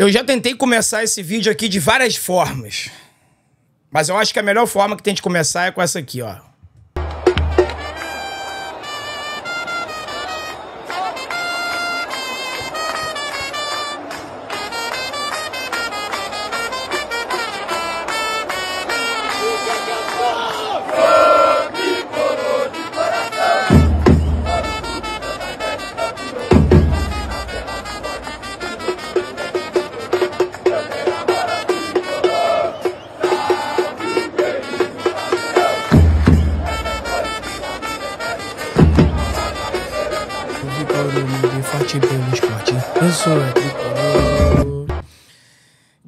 Eu já tentei começar esse vídeo aqui de várias formas. Mas eu acho que a melhor forma que tem de começar é com essa aqui, ó.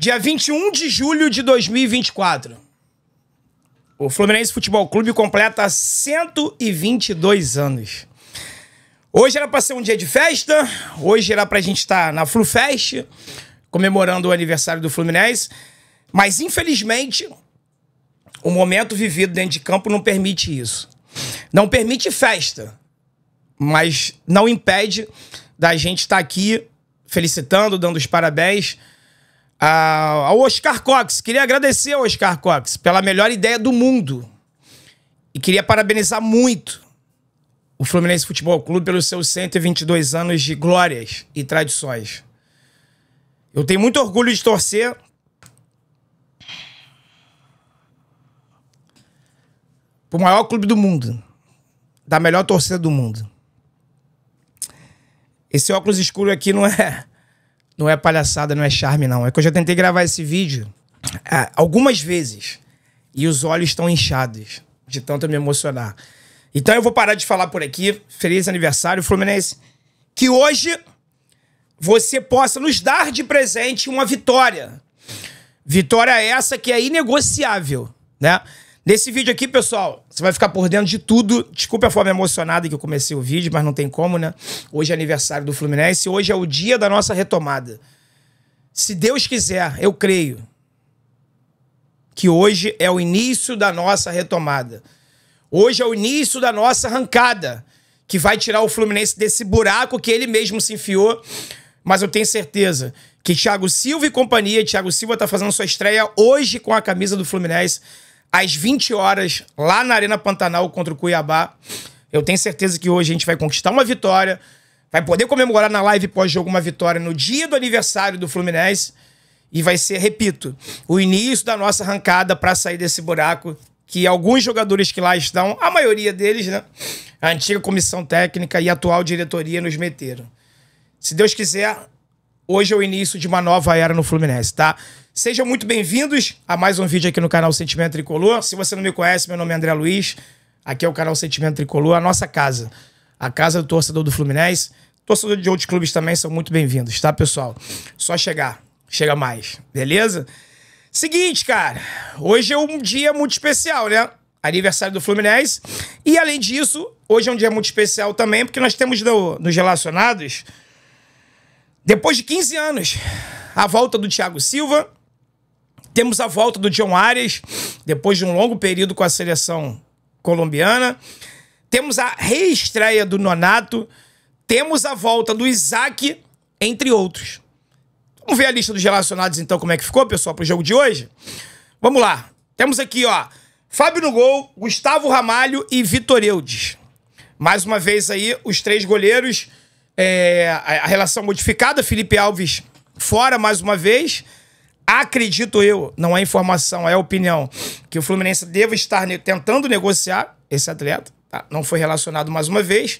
Dia 21 de julho de 2024. O Fluminense Futebol Clube completa 122 anos. Hoje era para ser um dia de festa, hoje era para a gente estar tá na FluFest, comemorando o aniversário do Fluminense, mas infelizmente o momento vivido dentro de campo não permite isso. Não permite festa, mas não impede da gente estar tá aqui felicitando, dando os parabéns ao Oscar Cox. Queria agradecer ao Oscar Cox pela melhor ideia do mundo. E queria parabenizar muito o Fluminense Futebol Clube pelos seus 122 anos de glórias e tradições. Eu tenho muito orgulho de torcer. Pro maior clube do mundo. Da melhor torcida do mundo. Esse óculos escuro aqui não é não é palhaçada, não é charme, não. É que eu já tentei gravar esse vídeo ah, algumas vezes e os olhos estão inchados de tanto me emocionar. Então eu vou parar de falar por aqui. Feliz aniversário, Fluminense. Que hoje você possa nos dar de presente uma vitória. Vitória essa que é inegociável, né? Nesse vídeo aqui, pessoal, você vai ficar por dentro de tudo. Desculpe a forma emocionada que eu comecei o vídeo, mas não tem como, né? Hoje é aniversário do Fluminense, hoje é o dia da nossa retomada. Se Deus quiser, eu creio que hoje é o início da nossa retomada. Hoje é o início da nossa arrancada, que vai tirar o Fluminense desse buraco que ele mesmo se enfiou. Mas eu tenho certeza que Thiago Silva e companhia, Thiago Silva tá fazendo sua estreia hoje com a camisa do Fluminense às 20 horas, lá na Arena Pantanal contra o Cuiabá. Eu tenho certeza que hoje a gente vai conquistar uma vitória, vai poder comemorar na live pós-jogo uma vitória no dia do aniversário do Fluminense. E vai ser, repito, o início da nossa arrancada para sair desse buraco que alguns jogadores que lá estão, a maioria deles, né? A antiga comissão técnica e a atual diretoria nos meteram. Se Deus quiser, hoje é o início de uma nova era no Fluminense, tá? Sejam muito bem-vindos a mais um vídeo aqui no canal Sentimento Tricolor. Se você não me conhece, meu nome é André Luiz. Aqui é o canal Sentimento Tricolor, a nossa casa. A casa do torcedor do Fluminense. Torcedor de outros clubes também são muito bem-vindos, tá, pessoal? Só chegar. Chega mais, beleza? Seguinte, cara. Hoje é um dia muito especial, né? Aniversário do Fluminense. E além disso, hoje é um dia muito especial também, porque nós temos no, nos relacionados, depois de 15 anos, a volta do Thiago Silva temos a volta do John Arias, depois de um longo período com a seleção colombiana. Temos a reestreia do Nonato. Temos a volta do Isaac, entre outros. Vamos ver a lista dos relacionados, então, como é que ficou, pessoal, para o jogo de hoje? Vamos lá. Temos aqui, ó, Fábio no gol, Gustavo Ramalho e Vitor Eudes. Mais uma vez aí, os três goleiros, é, a relação modificada, Felipe Alves fora mais uma vez acredito eu, não é informação, é opinião, que o Fluminense deva estar ne tentando negociar esse atleta. Tá? Não foi relacionado mais uma vez.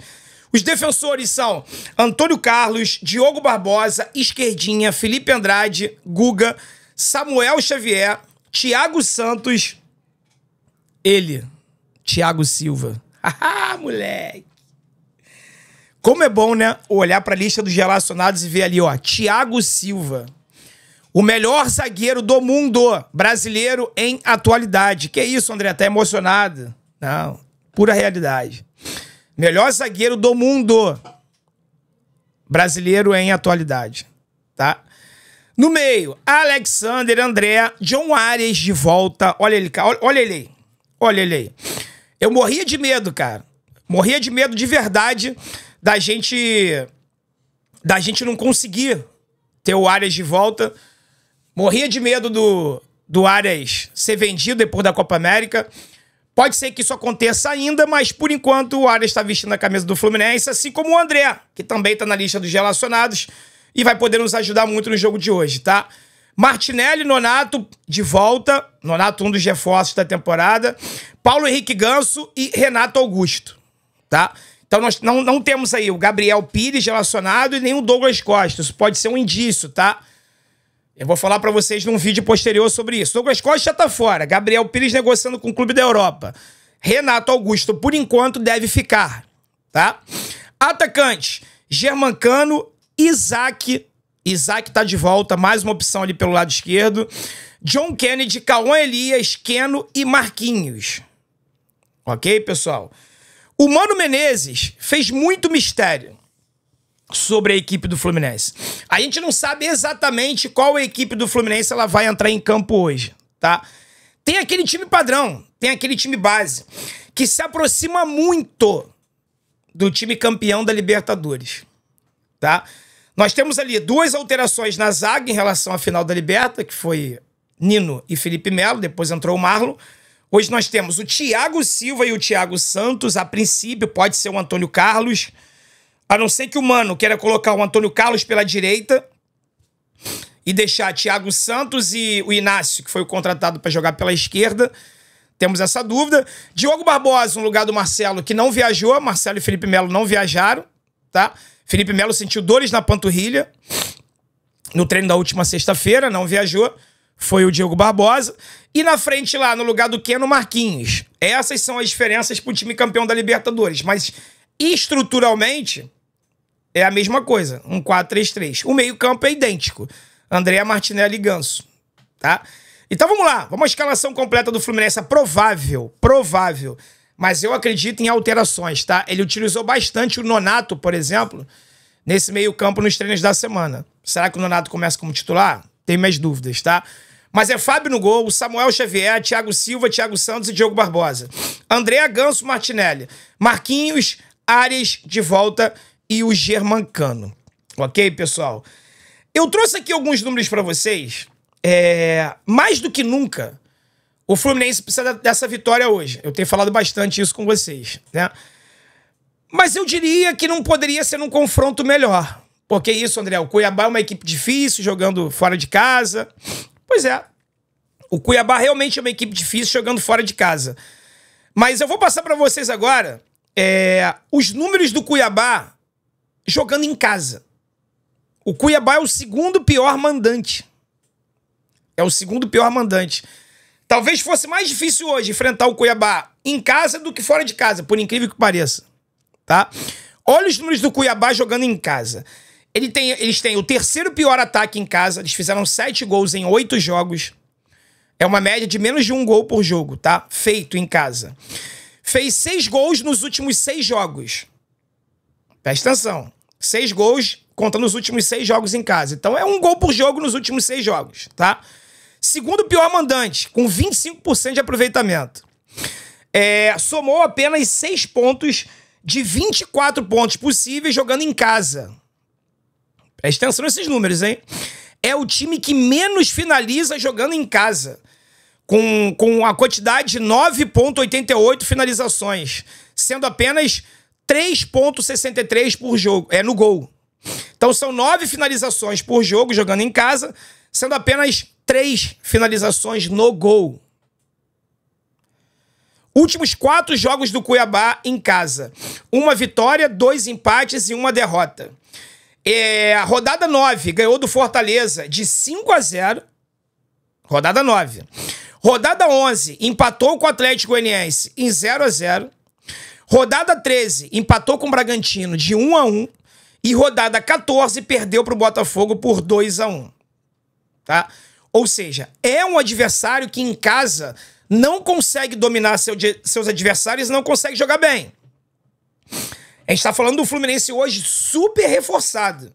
Os defensores são Antônio Carlos, Diogo Barbosa, Esquerdinha, Felipe Andrade, Guga, Samuel Xavier, Thiago Santos, ele, Thiago Silva. Haha, moleque! Como é bom, né? Olhar para a lista dos relacionados e ver ali, ó, Thiago Silva. O melhor zagueiro do mundo brasileiro em atualidade. Que isso, André? Tá emocionado? Não, pura realidade. Melhor zagueiro do mundo brasileiro em atualidade, tá? No meio, Alexander, André, John Arias de volta. Olha ele, Olha ele aí. Olha ele aí. Eu morria de medo, cara. Morria de medo de verdade da gente da gente não conseguir ter o Arias de volta Morria de medo do, do Arias ser vendido depois da Copa América. Pode ser que isso aconteça ainda, mas por enquanto o Arias está vestindo a camisa do Fluminense, assim como o André, que também está na lista dos relacionados e vai poder nos ajudar muito no jogo de hoje, tá? Martinelli, Nonato de volta, Nonato um dos reforços da temporada, Paulo Henrique Ganso e Renato Augusto, tá? Então nós não, não temos aí o Gabriel Pires relacionado e nem o Douglas Costa, isso pode ser um indício, tá? Eu vou falar para vocês num vídeo posterior sobre isso. Douglas Costa já tá fora. Gabriel Pires negociando com o clube da Europa. Renato Augusto, por enquanto, deve ficar, tá? Atacante, Germancano, Isaac. Isaac tá de volta, mais uma opção ali pelo lado esquerdo. John Kennedy, Cauã Elias, Keno e Marquinhos. Ok, pessoal? O Mano Menezes fez muito mistério sobre a equipe do Fluminense. A gente não sabe exatamente qual equipe do Fluminense ela vai entrar em campo hoje, tá? Tem aquele time padrão, tem aquele time base, que se aproxima muito do time campeão da Libertadores, tá? Nós temos ali duas alterações na zaga em relação à final da Liberta, que foi Nino e Felipe Melo, depois entrou o Marlon. Hoje nós temos o Thiago Silva e o Thiago Santos, a princípio pode ser o Antônio Carlos, a não ser que o Mano queira colocar o Antônio Carlos pela direita e deixar Thiago Santos e o Inácio, que foi o contratado para jogar pela esquerda. Temos essa dúvida. Diogo Barbosa, no lugar do Marcelo, que não viajou. Marcelo e Felipe Melo não viajaram, tá? Felipe Melo sentiu dores na panturrilha no treino da última sexta-feira, não viajou. Foi o Diogo Barbosa. E na frente lá, no lugar do Keno Marquinhos. Essas são as diferenças para o time campeão da Libertadores. Mas estruturalmente, é a mesma coisa, um 4-3-3. O meio-campo é idêntico. Andréa Martinelli e Ganso, tá? Então vamos lá, vamos à escalação completa do Fluminense, é provável, provável. Mas eu acredito em alterações, tá? Ele utilizou bastante o Nonato, por exemplo, nesse meio-campo nos treinos da semana. Será que o Nonato começa como titular? Tem minhas dúvidas, tá? Mas é Fábio no gol, Samuel Xavier, Thiago Silva, Thiago Santos e Diogo Barbosa. André Ganso Martinelli. Marquinhos, Ares de volta e o Germancano. Ok, pessoal? Eu trouxe aqui alguns números para vocês. É, mais do que nunca, o Fluminense precisa dessa vitória hoje. Eu tenho falado bastante isso com vocês, né? Mas eu diria que não poderia ser um confronto melhor. Porque isso, André, o Cuiabá é uma equipe difícil, jogando fora de casa. Pois é. O Cuiabá realmente é uma equipe difícil, jogando fora de casa. Mas eu vou passar para vocês agora é, os números do Cuiabá jogando em casa. O Cuiabá é o segundo pior mandante. É o segundo pior mandante. Talvez fosse mais difícil hoje enfrentar o Cuiabá em casa do que fora de casa, por incrível que pareça. Tá? Olha os números do Cuiabá jogando em casa. Ele tem, eles têm o terceiro pior ataque em casa. Eles fizeram sete gols em oito jogos. É uma média de menos de um gol por jogo, tá? Feito em casa. Fez seis gols nos últimos seis jogos. Presta atenção. Seis gols conta nos últimos seis jogos em casa. Então é um gol por jogo nos últimos seis jogos, tá? Segundo pior mandante, com 25% de aproveitamento. É, somou apenas seis pontos de 24 pontos possíveis jogando em casa. Presta atenção nesses números, hein? É o time que menos finaliza jogando em casa. Com, com a quantidade de 9,88 finalizações, sendo apenas 3,63 por jogo. É no gol. Então são nove finalizações por jogo jogando em casa, sendo apenas três finalizações no gol. Últimos quatro jogos do Cuiabá em casa: uma vitória, dois empates e uma derrota. É, a rodada 9 ganhou do Fortaleza de 5 a 0. Rodada 9. Rodada 11 empatou com o Atlético Goianiense em 0 a 0. Rodada 13, empatou com o Bragantino de 1 a 1 e rodada 14 perdeu para o Botafogo por 2 a 1 tá? Ou seja, é um adversário que em casa não consegue dominar seu, seus adversários não consegue jogar bem. A gente está falando do Fluminense hoje super reforçado.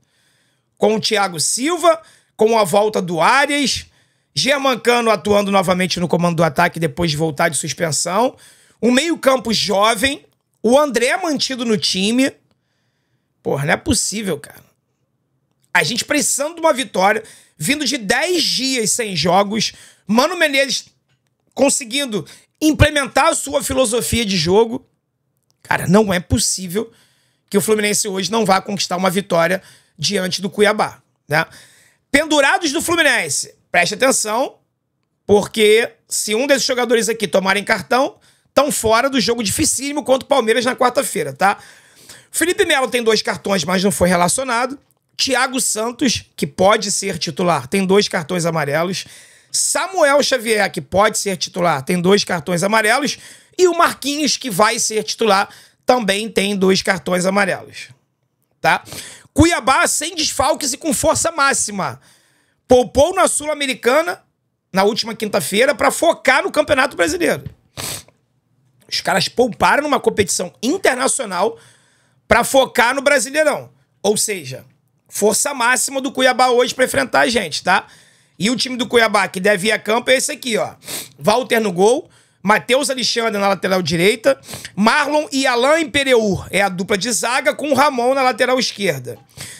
Com o Thiago Silva, com a volta do Arias, Germancano atuando novamente no comando do ataque depois de voltar de suspensão. Um meio-campo jovem, o André é mantido no time. Porra, não é possível, cara. A gente precisando de uma vitória, vindo de 10 dias sem jogos. Mano Menezes conseguindo implementar a sua filosofia de jogo. Cara, não é possível que o Fluminense hoje não vá conquistar uma vitória diante do Cuiabá, né? Pendurados do Fluminense, preste atenção, porque se um desses jogadores aqui tomarem cartão, estão fora do jogo dificílimo contra o Palmeiras na quarta-feira, tá? Felipe Melo tem dois cartões, mas não foi relacionado. Thiago Santos, que pode ser titular, tem dois cartões amarelos. Samuel Xavier, que pode ser titular, tem dois cartões amarelos. E o Marquinhos, que vai ser titular, também tem dois cartões amarelos. Tá? Cuiabá sem desfalques e com força máxima. Poupou na Sul-Americana na última quinta-feira para focar no Campeonato Brasileiro. Os caras pouparam numa competição internacional para focar no Brasileirão. Ou seja, força máxima do Cuiabá hoje para enfrentar a gente, tá? E o time do Cuiabá que deve ir a campo é esse aqui, ó. Walter no gol, Matheus Alexandre na lateral direita, Marlon e Alain pereu é a dupla de zaga com o Ramon na lateral esquerda.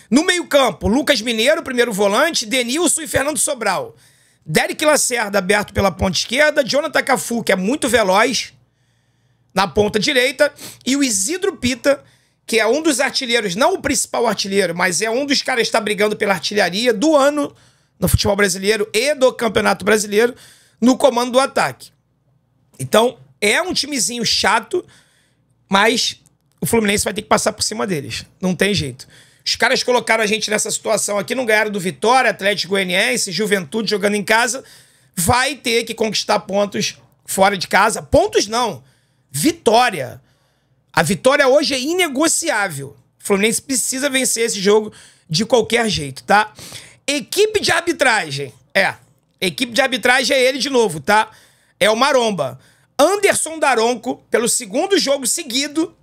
No meio-campo, Lucas Mineiro, primeiro volante, Denilson e Fernando Sobral. Derek Lacerda aberto pela ponta esquerda, Jonathan Cafu, que é muito veloz, na ponta direita, e o Isidro Pita, que é um dos artilheiros, não o principal artilheiro, mas é um dos caras que está brigando pela artilharia do ano no futebol brasileiro e do Campeonato Brasileiro, no comando do ataque. Então, é um timezinho chato, mas o Fluminense vai ter que passar por cima deles. Não tem jeito. Os caras colocaram a gente nessa situação aqui, não ganharam do Vitória, Atlético Goianiense, Juventude jogando em casa. Vai ter que conquistar pontos fora de casa. Pontos não vitória. A vitória hoje é inegociável. O Fluminense precisa vencer esse jogo de qualquer jeito, tá? Equipe de arbitragem. É. Equipe de arbitragem é ele de novo, tá? É o Maromba. Anderson Daronco, pelo segundo jogo seguido,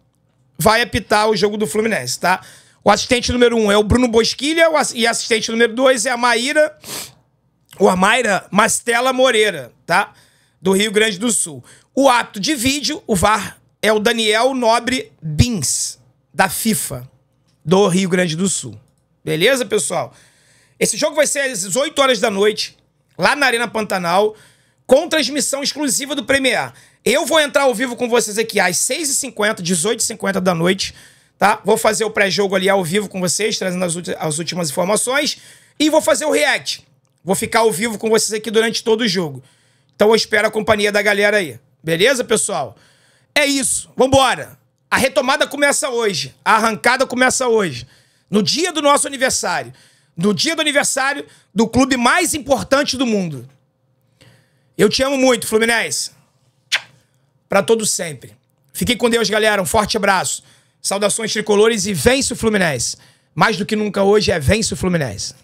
vai apitar o jogo do Fluminense, tá? O assistente número um é o Bruno Bosquilha e assistente número dois é a Maíra, ou a Mayra Mastela Moreira, tá? Do Rio Grande do Sul. O ato de vídeo, o VAR, é o Daniel Nobre Bins, da FIFA, do Rio Grande do Sul. Beleza, pessoal? Esse jogo vai ser às 8 horas da noite, lá na Arena Pantanal, com transmissão exclusiva do Premier. Eu vou entrar ao vivo com vocês aqui às 6h50, 18h50 da noite, tá? Vou fazer o pré-jogo ali ao vivo com vocês, trazendo as últimas informações. E vou fazer o react. Vou ficar ao vivo com vocês aqui durante todo o jogo. Então eu espero a companhia da galera aí. Beleza, pessoal? É isso. Vambora. A retomada começa hoje. A arrancada começa hoje. No dia do nosso aniversário. No dia do aniversário do clube mais importante do mundo. Eu te amo muito, Fluminense. Para todo sempre. Fiquem com Deus, galera. Um forte abraço. Saudações tricolores e vence o Fluminense. Mais do que nunca hoje é vence o Fluminense.